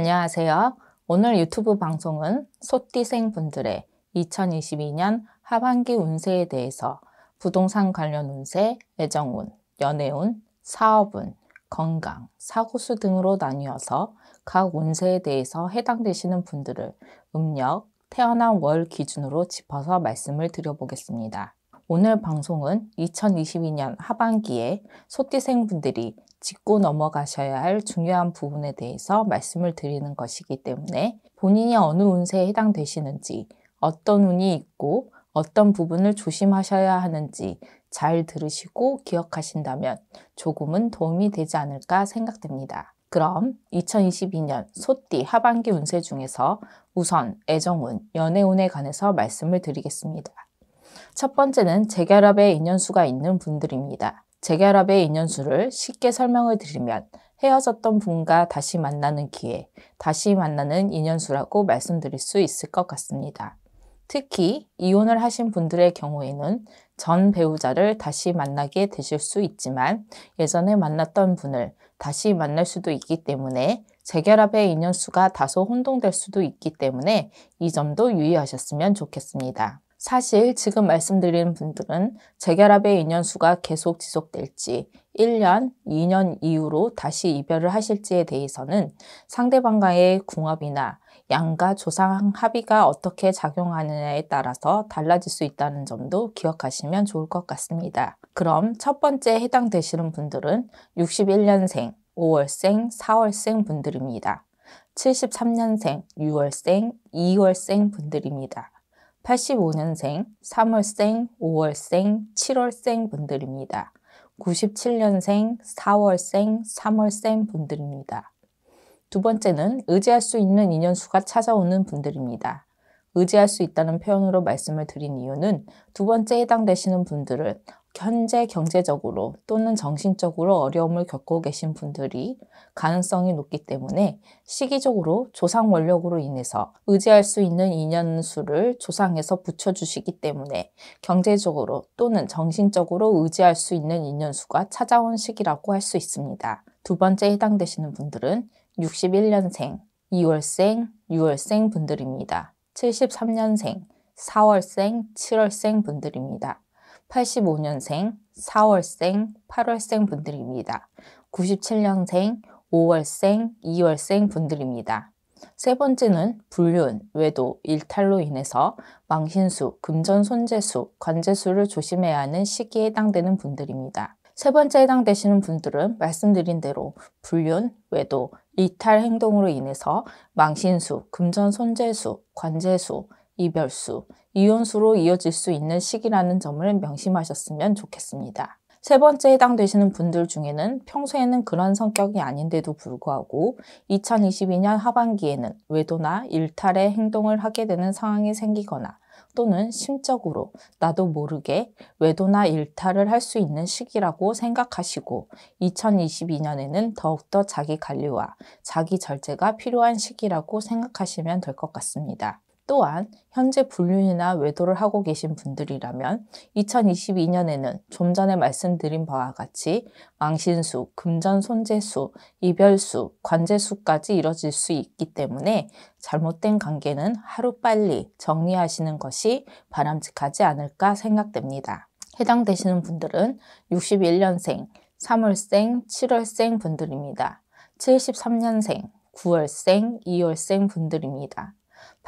안녕하세요. 오늘 유튜브 방송은 소띠생 분들의 2022년 하반기 운세에 대해서 부동산 관련 운세, 애정운, 연애운, 사업운, 건강, 사고수 등으로 나뉘어서 각 운세에 대해서 해당되시는 분들을 음력, 태어난 월 기준으로 짚어서 말씀을 드려보겠습니다. 오늘 방송은 2022년 하반기에 소띠생 분들이 짚고 넘어가셔야 할 중요한 부분에 대해서 말씀을 드리는 것이기 때문에 본인이 어느 운세에 해당되시는지, 어떤 운이 있고 어떤 부분을 조심하셔야 하는지 잘 들으시고 기억하신다면 조금은 도움이 되지 않을까 생각됩니다. 그럼 2022년 소띠 하반기 운세 중에서 우선 애정운, 연애운에 관해서 말씀을 드리겠습니다. 첫 번째는 재결합의 인연수가 있는 분들입니다. 재결합의 인연수를 쉽게 설명을 드리면 헤어졌던 분과 다시 만나는 기회, 다시 만나는 인연수라고 말씀드릴 수 있을 것 같습니다. 특히 이혼을 하신 분들의 경우에는 전 배우자를 다시 만나게 되실 수 있지만 예전에 만났던 분을 다시 만날 수도 있기 때문에 재결합의 인연수가 다소 혼동될 수도 있기 때문에 이 점도 유의하셨으면 좋겠습니다. 사실 지금 말씀드린 분들은 재결합의 인연수가 계속 지속될지 1년, 2년 이후로 다시 이별을 하실지에 대해서는 상대방과의 궁합이나 양가 조상 합의가 어떻게 작용하느냐에 따라서 달라질 수 있다는 점도 기억하시면 좋을 것 같습니다. 그럼 첫 번째 해당되시는 분들은 61년생, 5월생, 4월생 분들입니다. 73년생, 6월생, 2월생 분들입니다. 85년생, 3월생, 5월생, 7월생 분들입니다. 97년생, 4월생, 3월생 분들입니다. 두 번째는 의지할 수 있는 인연수가 찾아오는 분들입니다. 의지할 수 있다는 표현으로 말씀을 드린 이유는 두 번째 해당되시는 분들은 현재 경제적으로 또는 정신적으로 어려움을 겪고 계신 분들이 가능성이 높기 때문에 시기적으로 조상 원력으로 인해서 의지할 수 있는 인연 수를 조상에서 붙여주시기 때문에 경제적으로 또는 정신적으로 의지할 수 있는 인연 수가 찾아온 시기라고 할 수 있습니다. 두 번째 해당되시는 분들은 61년생, 2월생, 6월생 분들입니다. 73년생, 4월생, 7월생 분들입니다. 85년생, 4월생, 8월생 분들입니다. 97년생, 5월생, 2월생 분들입니다. 세 번째는 불륜, 외도, 일탈로 인해서 망신수, 금전 손재수, 관재수를 조심해야 하는 시기에 해당되는 분들입니다. 세 번째 해당되시는 분들은 말씀드린 대로 불륜, 외도, 이탈 행동으로 인해서 망신수, 금전 손재수, 관재수, 이별수, 이혼수로 이어질 수 있는 시기라는 점을 명심하셨으면 좋겠습니다. 세 번째 해당되시는 분들 중에는 평소에는 그런 성격이 아닌데도 불구하고 2022년 하반기에는 외도나 일탈의 행동을 하게 되는 상황이 생기거나 또는 심적으로 나도 모르게 외도나 일탈을 할 수 있는 시기라고 생각하시고 2022년에는 더욱더 자기 관리와 자기 절제가 필요한 시기라고 생각하시면 될 것 같습니다. 또한 현재 불륜이나 외도를 하고 계신 분들이라면 2022년에는 좀 전에 말씀드린 바와 같이 망신수, 금전 손재수, 이별수, 관재수까지 이뤄질 수 있기 때문에 잘못된 관계는 하루빨리 정리하시는 것이 바람직하지 않을까 생각됩니다. 해당되시는 분들은 61년생, 3월생, 7월생 분들입니다. 73년생, 9월생, 2월생 분들입니다.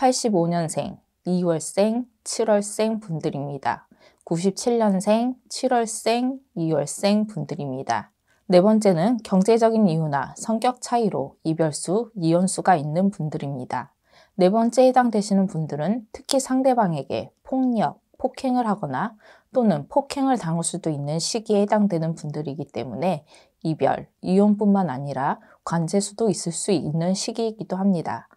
85년생, 2월생, 7월생 분들입니다. 97년생, 7월생, 2월생 분들입니다. 네 번째는 경제적인 이유나 성격 차이로 이별수, 이혼수가 있는 분들입니다. 네 번째 해당되시는 분들은 특히 상대방에게 폭력, 폭행을 하거나 또는 폭행을 당할 수도 있는 시기에 해당되는 분들이기 때문에 이별, 이혼뿐만 아니라 관제수도 있을 수 있는 시기이기도 합니다.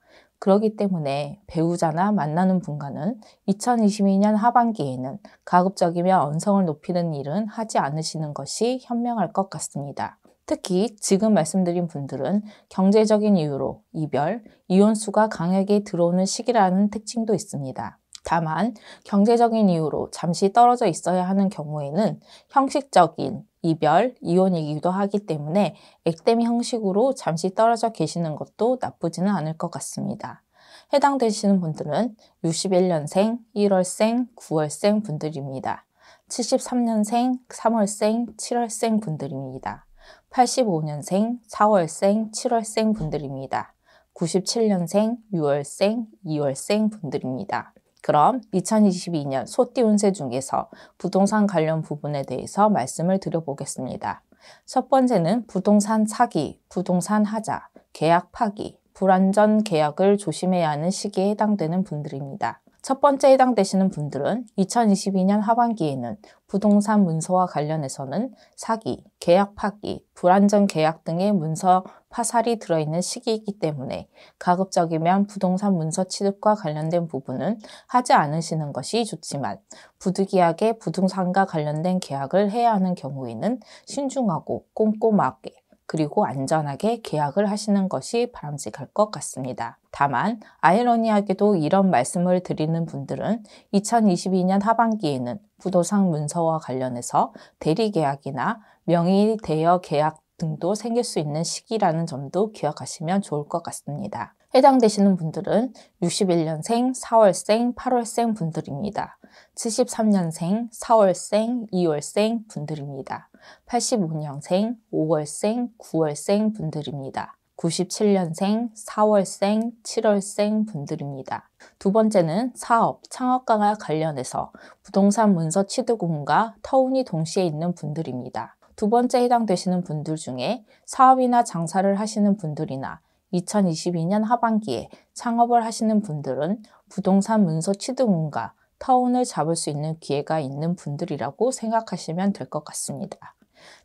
그렇기 때문에 배우자나 만나는 분과는 2022년 하반기에는 가급적이면 언성을 높이는 일은 하지 않으시는 것이 현명할 것 같습니다. 특히 지금 말씀드린 분들은 경제적인 이유로 이별, 이혼수가 강하게 들어오는 시기라는 특징도 있습니다. 다만 경제적인 이유로 잠시 떨어져 있어야 하는 경우에는 형식적인 이별, 이혼이기도 하기 때문에 액땜 형식으로 잠시 떨어져 계시는 것도 나쁘지는 않을 것 같습니다. 해당되시는 분들은 61년생, 1월생, 9월생 분들입니다. 73년생, 3월생, 7월생 분들입니다. 85년생, 4월생, 7월생 분들입니다. 97년생, 6월생, 2월생 분들입니다. 그럼 2022년 소띠 운세 중에서 부동산 관련 부분에 대해서 말씀을 드려보겠습니다. 첫 번째는 부동산 사기, 부동산 하자, 계약 파기, 불완전 계약을 조심해야 하는 시기에 해당되는 분들입니다. 첫 번째 해당되시는 분들은 2022년 하반기에는 부동산 문서와 관련해서는 사기, 계약 파기, 불안정 계약 등의 문서 파살이 들어있는 시기이기 때문에 가급적이면 부동산 문서 취득과 관련된 부분은 하지 않으시는 것이 좋지만 부득이하게 부동산과 관련된 계약을 해야 하는 경우에는 신중하고 꼼꼼하게 그리고 안전하게 계약을 하시는 것이 바람직할 것 같습니다. 다만 아이러니하게도 이런 말씀을 드리는 분들은 2022년 하반기에는 부도상 문서와 관련해서 대리계약이나 명의 대여 계약 등도 생길 수 있는 시기라는 점도 기억하시면 좋을 것 같습니다. 해당되시는 분들은 61년생, 4월생, 8월생 분들입니다. 73년생, 4월생, 2월생 분들입니다. 85년생, 5월생, 9월생 분들입니다. 97년생, 4월생, 7월생 분들입니다. 두 번째는 사업, 창업 강화 관련해서 부동산 문서 취득금과 터운이 동시에 있는 분들입니다. 두 번째 해당되시는 분들 중에 사업이나 장사를 하시는 분들이나 2022년 하반기에 창업을 하시는 분들은 부동산 문서 취득문과 타운을 잡을 수 있는 기회가 있는 분들이라고 생각하시면 될 것 같습니다.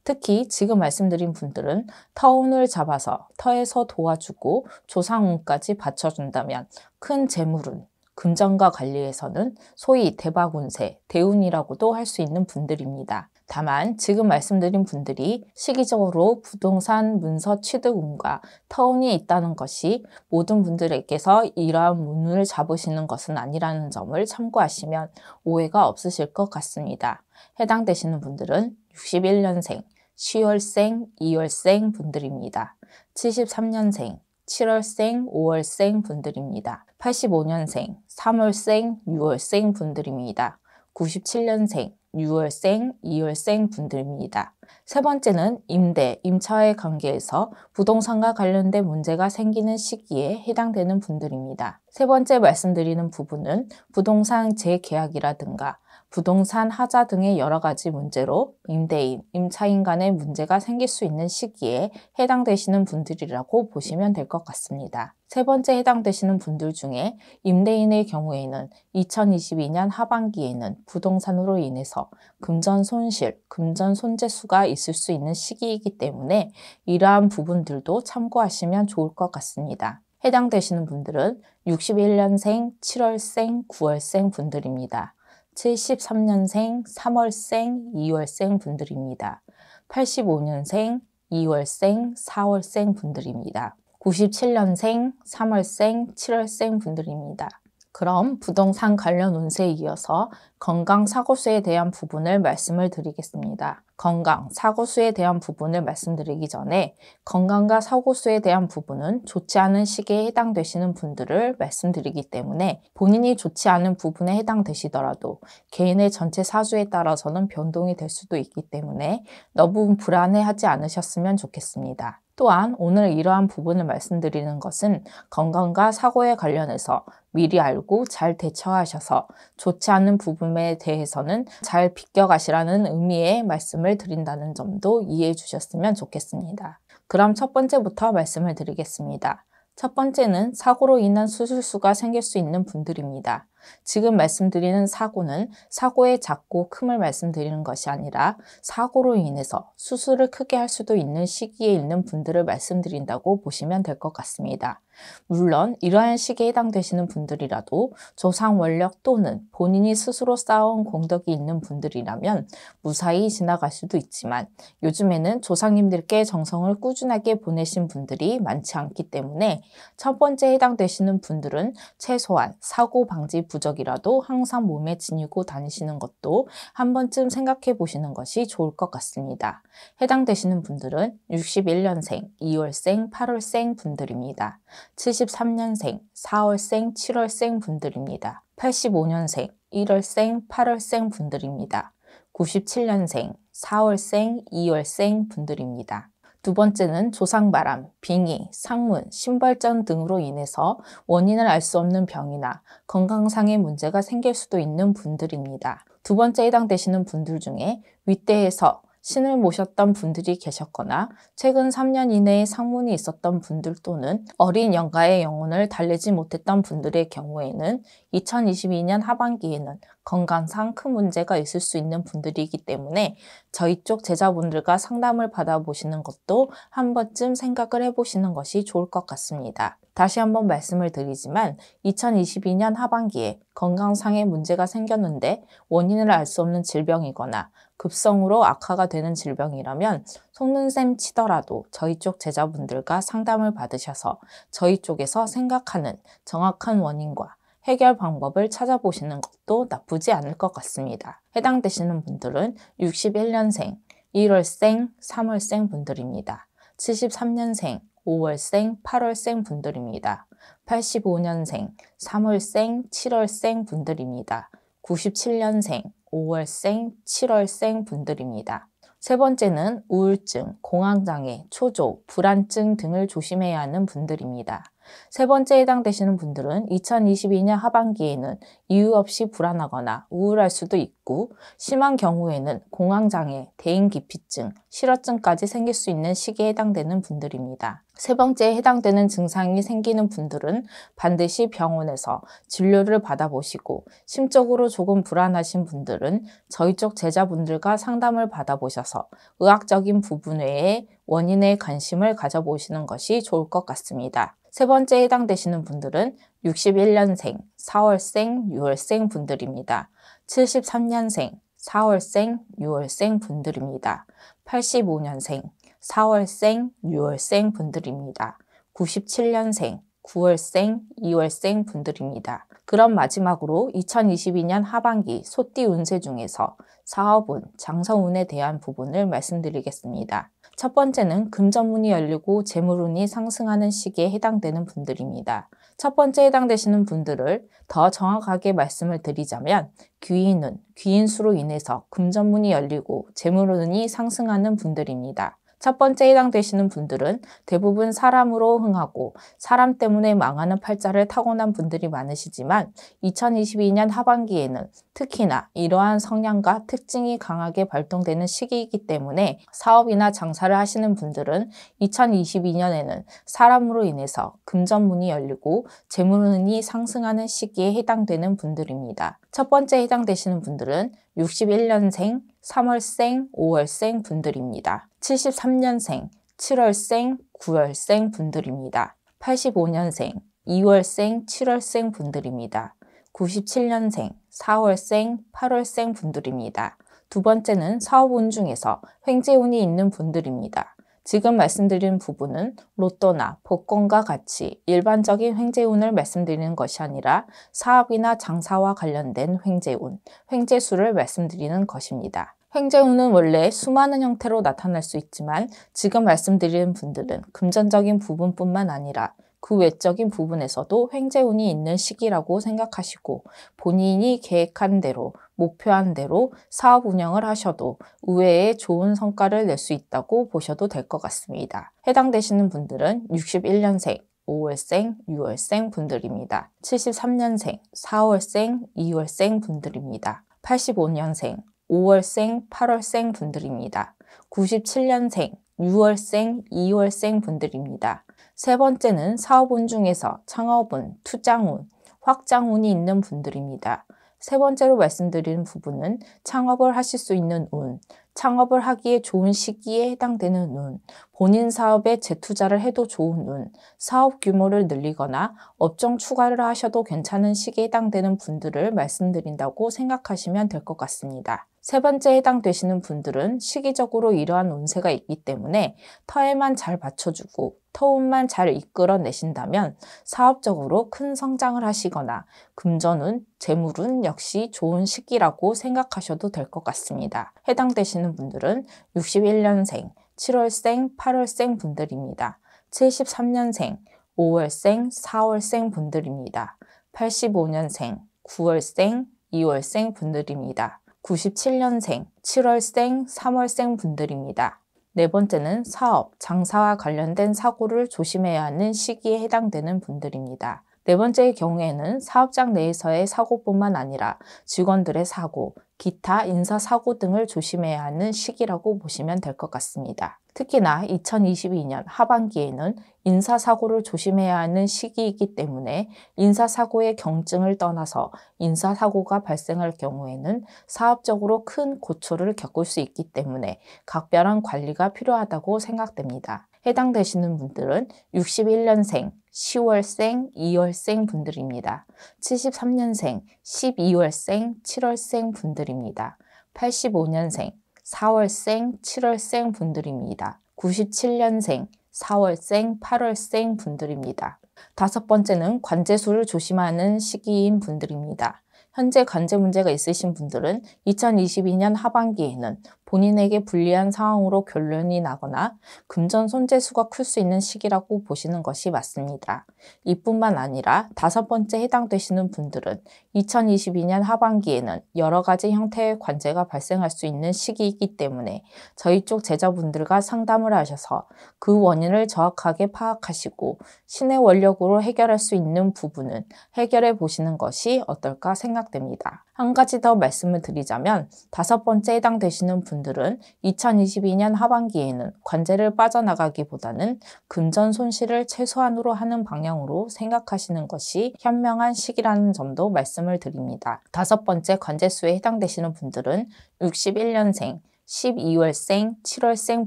특히 지금 말씀드린 분들은 타운을 잡아서 터에서 도와주고 조상운까지 받쳐준다면 큰 재물은 금전과 관리에서는 소위 대박운세, 대운이라고도 할 수 있는 분들입니다. 다만 지금 말씀드린 분들이 시기적으로 부동산 문서 취득운과 터운이 있다는 것이 모든 분들에게서 이러한 문을 잡으시는 것은 아니라는 점을 참고하시면 오해가 없으실 것 같습니다. 해당되시는 분들은 61년생, 10월생, 2월생 분들입니다. 73년생, 7월생, 5월생 분들입니다. 85년생, 3월생, 6월생 분들입니다. 97년생, 6월생, 2월생 분들입니다. 세 번째는 임대, 임차의 관계에서 부동산과 관련된 문제가 생기는 시기에 해당되는 분들입니다. 세 번째 말씀드리는 부분은 부동산 재계약이라든가 부동산 하자 등의 여러 가지 문제로 임대인, 임차인 간의 문제가 생길 수 있는 시기에 해당되시는 분들이라고 보시면 될 것 같습니다. 세 번째 해당되시는 분들 중에 임대인의 경우에는 2022년 하반기에는 부동산으로 인해서 금전 손실, 금전 손재수가 있을 수 있는 시기이기 때문에 이러한 부분들도 참고하시면 좋을 것 같습니다. 해당되시는 분들은 61년생, 7월생, 9월생 분들입니다. 73년생, 3월생, 2월생 분들입니다. 85년생, 2월생, 4월생 분들입니다. 97년생, 3월생, 7월생 분들입니다. 그럼 부동산 관련 운세에 이어서 건강 사고수에 대한 부분을 말씀을 드리겠습니다. 건강, 사고수에 대한 부분을 말씀드리기 전에 건강과 사고수에 대한 부분은 좋지 않은 시기에 해당되시는 분들을 말씀드리기 때문에 본인이 좋지 않은 부분에 해당되시더라도 개인의 전체 사주에 따라서는 변동이 될 수도 있기 때문에 너무 불안해하지 않으셨으면 좋겠습니다. 또한 오늘 이러한 부분을 말씀드리는 것은 건강과 사고에 관련해서 미리 알고 잘 대처하셔서 좋지 않은 부분에 대해서는 잘 비껴가시라는 의미의 말씀을 드린다는 점도 이해해 주셨으면 좋겠습니다. 그럼 첫 번째부터 말씀을 드리겠습니다. 첫 번째는 사고로 인한 수술수가 생길 수 있는 분들입니다. 지금 말씀드리는 사고는 사고의 작고 큼을 말씀드리는 것이 아니라 사고로 인해서 수술을 크게 할 수도 있는 시기에 있는 분들을 말씀드린다고 보시면 될 것 같습니다. 물론 이러한 시기에 해당되시는 분들이라도 조상 원력 또는 본인이 스스로 쌓아온 공덕이 있는 분들이라면 무사히 지나갈 수도 있지만 요즘에는 조상님들께 정성을 꾸준하게 보내신 분들이 많지 않기 때문에 첫 번째 해당되시는 분들은 최소한 사고 방지 부적이라도 항상 몸에 지니고 다니시는 것도 한 번쯤 생각해 보시는 것이 좋을 것 같습니다. 해당되시는 분들은 61년생, 2월생, 8월생 분들입니다. 73년생, 4월생, 7월생 분들입니다. 85년생, 1월생, 8월생 분들입니다. 97년생, 4월생, 2월생 분들입니다. 두 번째는 조상바람, 빙의, 상문, 신발전 등으로 인해서 원인을 알 수 없는 병이나 건강상의 문제가 생길 수도 있는 분들입니다. 두 번째 해당되시는 분들 중에 윗대에서 신을 모셨던 분들이 계셨거나 최근 3년 이내에 상문이 있었던 분들 또는 어린 영가의 영혼을 달래지 못했던 분들의 경우에는 2022년 하반기에는 건강상 큰 문제가 있을 수 있는 분들이기 때문에 저희 쪽 제자분들과 상담을 받아보시는 것도 한 번쯤 생각을 해보시는 것이 좋을 것 같습니다. 다시 한 번 말씀을 드리지만 2022년 하반기에 건강상의 문제가 생겼는데 원인을 알 수 없는 질병이거나 급성으로 악화가 되는 질병이라면 속눈셈 치더라도 저희 쪽 제자분들과 상담을 받으셔서 저희 쪽에서 생각하는 정확한 원인과 해결 방법을 찾아보시는 것도 나쁘지 않을 것 같습니다. 해당되시는 분들은 61년생, 1월생, 3월생 분들입니다. 73년생, 5월생, 8월생 분들입니다. 85년생, 3월생, 7월생 분들입니다. 97년생, 5월생, 7월생 분들입니다. 세 번째는 우울증, 공황장애, 초조, 불안증 등을 조심해야 하는 분들입니다. 세번째 해당되시는 분들은 2022년 하반기에는 이유 없이 불안하거나 우울할 수도 있고 심한 경우에는 공황장애, 대인기피증, 실어증까지 생길 수 있는 시기에 해당되는 분들입니다. 세 번째에 해당되는 증상이 생기는 분들은 반드시 병원에서 진료를 받아보시고 심적으로 조금 불안하신 분들은 저희 쪽 제자분들과 상담을 받아보셔서 의학적인 부분 외에 원인에 관심을 가져보시는 것이 좋을 것 같습니다. 세 번째 해당되시는 분들은 61년생, 4월생, 6월생 분들입니다. 73년생, 4월생, 6월생 분들입니다. 85년생, 4월생, 6월생 분들입니다. 97년생, 9월생, 2월생 분들입니다. 그럼 마지막으로 2022년 하반기 소띠 운세 중에서 사업운, 장성운에 대한 부분을 말씀드리겠습니다. 첫 번째는 금전운이 열리고 재물운이 상승하는 시기에 해당되는 분들입니다. 첫 번째 해당되시는 분들을 더 정확하게 말씀을 드리자면 귀인은 귀인수로 인해서 금전문이 열리고 재물운이 상승하는 분들입니다. 첫 번째 해당되시는 분들은 대부분 사람으로 흥하고 사람 때문에 망하는 팔자를 타고난 분들이 많으시지만 2022년 하반기에는 특히나 이러한 성향과 특징이 강하게 발동되는 시기이기 때문에 사업이나 장사를 하시는 분들은 2022년에는 사람으로 인해서 금전문이 열리고 재물운이 상승하는 시기에 해당되는 분들입니다. 첫 번째 해당되시는 분들은 61년생, 3월생, 5월생 분들입니다. 73년생, 7월생, 9월생 분들입니다. 85년생, 2월생, 7월생 분들입니다. 97년생, 4월생, 8월생 분들입니다. 두 번째는 사업운 중에서 횡재운이 있는 분들입니다. 지금 말씀드린 부분은 로또나 복권과 같이 일반적인 횡재운을 말씀드리는 것이 아니라 사업이나 장사와 관련된 횡재운, 횡재수를 말씀드리는 것입니다. 횡재운은 원래 수많은 형태로 나타날 수 있지만 지금 말씀드리는 분들은 금전적인 부분뿐만 아니라 그 외적인 부분에서도 횡재운이 있는 시기라고 생각하시고 본인이 계획한 대로 목표한 대로 사업 운영을 하셔도 의외의 좋은 성과를 낼 수 있다고 보셔도 될 것 같습니다. 해당되시는 분들은 61년생, 5월생, 6월생 분들입니다. 73년생, 4월생, 2월생 분들입니다. 85년생, 5월생, 8월생 분들입니다. 97년생, 6월생, 2월생 분들입니다. 세 번째는 사업운 중에서 창업운, 투장운, 확장운이 있는 분들입니다. 세 번째로 말씀드리는 부분은 창업을 하실 수 있는 운, 창업을 하기에 좋은 시기에 해당되는 운, 본인 사업에 재투자를 해도 좋은 운, 사업 규모를 늘리거나 업종 추가를 하셔도 괜찮은 시기에 해당되는 분들을 말씀드린다고 생각하시면 될 것 같습니다. 세 번째 해당되시는 분들은 시기적으로 이러한 운세가 있기 때문에 터에만 잘받쳐주고 터운만 잘 이끌어내신다면 사업적으로 큰 성장을 하시거나 금전운, 재물은 역시 좋은 시기라고 생각하셔도 될 것 같습니다. 해당되시는 분들은 61년생, 7월생, 8월생 분들입니다. 73년생, 5월생, 4월생 분들입니다. 85년생, 9월생, 2월생 분들입니다. 97년생, 7월생, 3월생 분들입니다. 네 번째는 사업, 장사와 관련된 사고를 조심해야 하는 시기에 해당되는 분들입니다. 네 번째의 경우에는 사업장 내에서의 사고뿐만 아니라 직원들의 사고, 기타 인사 사고 등을 조심해야 하는 시기라고 보시면 될 것 같습니다. 특히나 2022년 하반기에는 인사사고를 조심해야 하는 시기이기 때문에 인사사고의 경증을 떠나서 인사사고가 발생할 경우에는 사업적으로 큰 고초를 겪을 수 있기 때문에 각별한 관리가 필요하다고 생각됩니다. 해당되시는 분들은 61년생, 10월생, 2월생 분들입니다. 73년생, 12월생, 7월생 분들입니다. 85년생, 4월생, 7월생 분들입니다. 97년생, 4월생, 8월생 분들입니다. 다섯 번째는 관제수를 조심하는 시기인 분들입니다. 현재 관제 문제가 있으신 분들은 2022년 하반기에는 본인에게 불리한 상황으로 결론이 나거나 금전 손재수가 클 수 있는 시기라고 보시는 것이 맞습니다. 이뿐만 아니라 다섯 번째 해당되시는 분들은 2022년 하반기에는 여러 가지 형태의 관제가 발생할 수 있는 시기이기 때문에 저희 쪽 제자분들과 상담을 하셔서 그 원인을 정확하게 파악하시고 신의 원력으로 해결할 수 있는 부분은 해결해 보시는 것이 어떨까 생각됩니다. 한 가지 더 말씀을 드리자면 다섯 번째 해당되시는 분 분들은 2022년 하반기에는 관제를 빠져나가기보다는 금전 손실을 최소한으로 하는 방향으로 생각하시는 것이 현명한 시기라는 점도 말씀을 드립니다. 다섯 번째 관제수에 해당되시는 분들은 61년생, 12월생, 7월생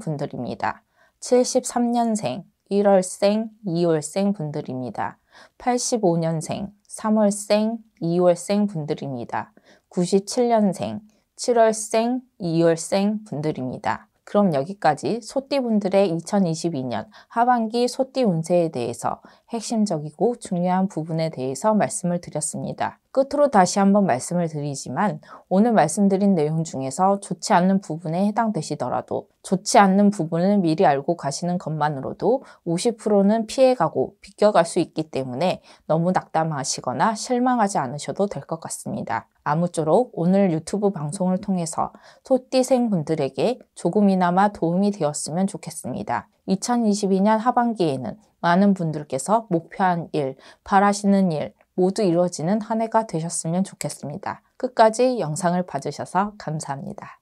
분들입니다. 73년생, 1월생, 2월생 분들입니다. 85년생, 3월생, 2월생 분들입니다. 97년생, 7월생, 2월생 분들입니다. 그럼 여기까지 소띠분들의 2022년 하반기 소띠 운세에 대해서 핵심적이고 중요한 부분에 대해서 말씀을 드렸습니다. 끝으로 다시 한번 말씀을 드리지만 오늘 말씀드린 내용 중에서 좋지 않은 부분에 해당되시더라도 좋지 않는 부분을 미리 알고 가시는 것만으로도 50%는 피해가고 비껴갈 수 있기 때문에 너무 낙담하시거나 실망하지 않으셔도 될 것 같습니다. 아무쪼록 오늘 유튜브 방송을 통해서 토띠생 분들에게 조금이나마 도움이 되었으면 좋겠습니다. 2022년 하반기에는 많은 분들께서 목표한 일, 바라시는 일 모두 이루어지는 한 해가 되셨으면 좋겠습니다. 끝까지 영상을 봐주셔서 감사합니다.